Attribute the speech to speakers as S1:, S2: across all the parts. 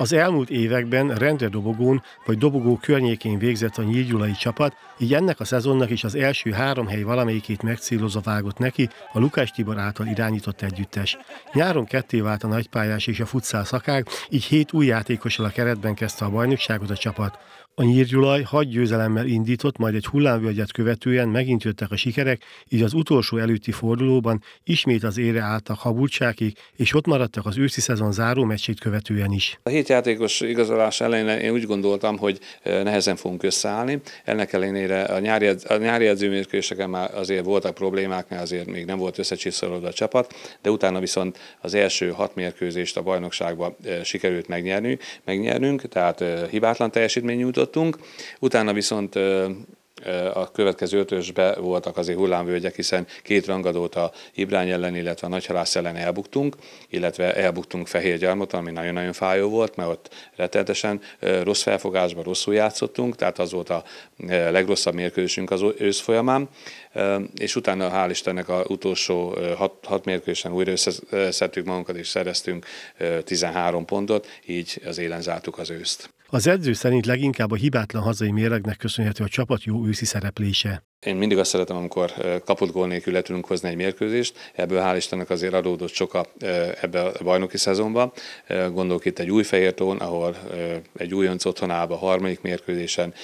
S1: Az elmúlt években rendre dobogón vagy dobogó környékén végzett a nyílgyulai csapat, így ennek a szezonnak is az első három hely valamelyikét megcélozva vágott neki a Lukás Tibor által irányított együttes. Nyáron ketté vált a nagypályás és a futszál szakák, így hét új játékossal a keretben kezdte a bajnokságot a csapat. A Nyírgyulaj hat győzelemmel indított, majd egy hullámvölgyet követően megint jöttek a sikerek, így az utolsó előtti fordulóban ismét az ére álltak habulcsákig, és ott maradtak az őszi szezon záró meccsét követően is.
S2: A hét játékos igazolás ellenére én úgy gondoltam, hogy eh, nehezen fogunk összeállni. Ennek ellenére a nyári, a nyári edzőmérkőseken már azért voltak problémák, mert azért még nem volt összecsiszolódva a csapat, de utána viszont az első hat mérkőzést a bajnokságban eh, sikerült megnyernünk, megnyernünk tehát eh, hibátlan teljesítmény nyújtottunk. Utána viszont a következő ötösbe voltak azért hullámvölgyek, hiszen két rangadót a Ibrány ellen, illetve a Nagyhalász ellen elbuktunk, illetve elbuktunk fehér Gyarmot, ami nagyon-nagyon fájó volt, mert ott rettenetesen rossz felfogásban rosszul játszottunk, tehát az volt a legrosszabb mérkőzésünk az ősz folyamán, és utána hál' Istennek a utolsó hat, hat mérkőzésen újra összeszedtük magunkat, és szereztünk 13 pontot, így az élen zártuk az őszt.
S1: Az edző szerint leginkább a hibátlan hazai mérlegnek köszönhető a csapat jó őszi szereplése.
S2: Én mindig azt szeretem, amikor kapott gól nélkül le tudunk hozni egy mérkőzést, ebből hál' Istennek azért adódott sok ebbe a bajnoki szezonban. Gondolok itt egy új Fehértón, ahol egy újonc otthonába, harmadik mérkőzésen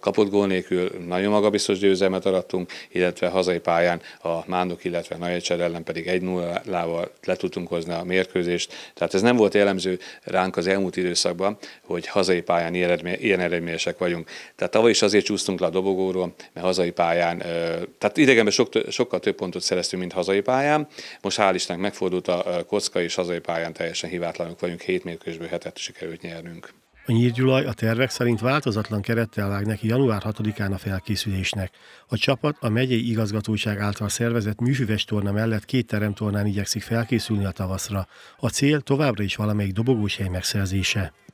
S2: kapott gól nélkül nagyon magabiztos győzelmet arattunk, illetve hazai pályán a Mándok, illetve Nagyegyszer ellen pedig 1-0-lával le tudtunk hozni a mérkőzést. Tehát ez nem volt jellemző ránk az elmúlt időszakban, hogy hazai pályán ilyen eredményesek vagyunk. Tehát tavaly is azért csúsztunk le a dobogóról, mert hazai pályán pályán, tehát idegenben sok, sokkal több pontot szereztünk, mint hazai pályán. Most hál' Istennek megfordult a kocka, és hazai pályán teljesen hibátlanok vagyunk, hét mérkőzésből hetet sikerült nyernünk.
S1: A Nyírgyulaj a tervek szerint változatlan kerettel vág neki január 6-án a felkészülésnek. A csapat a megyei igazgatóság által szervezett műfüves torna mellett két teremtornán igyekszik felkészülni a tavaszra. A cél továbbra is valamelyik dobogós hely megszerzése.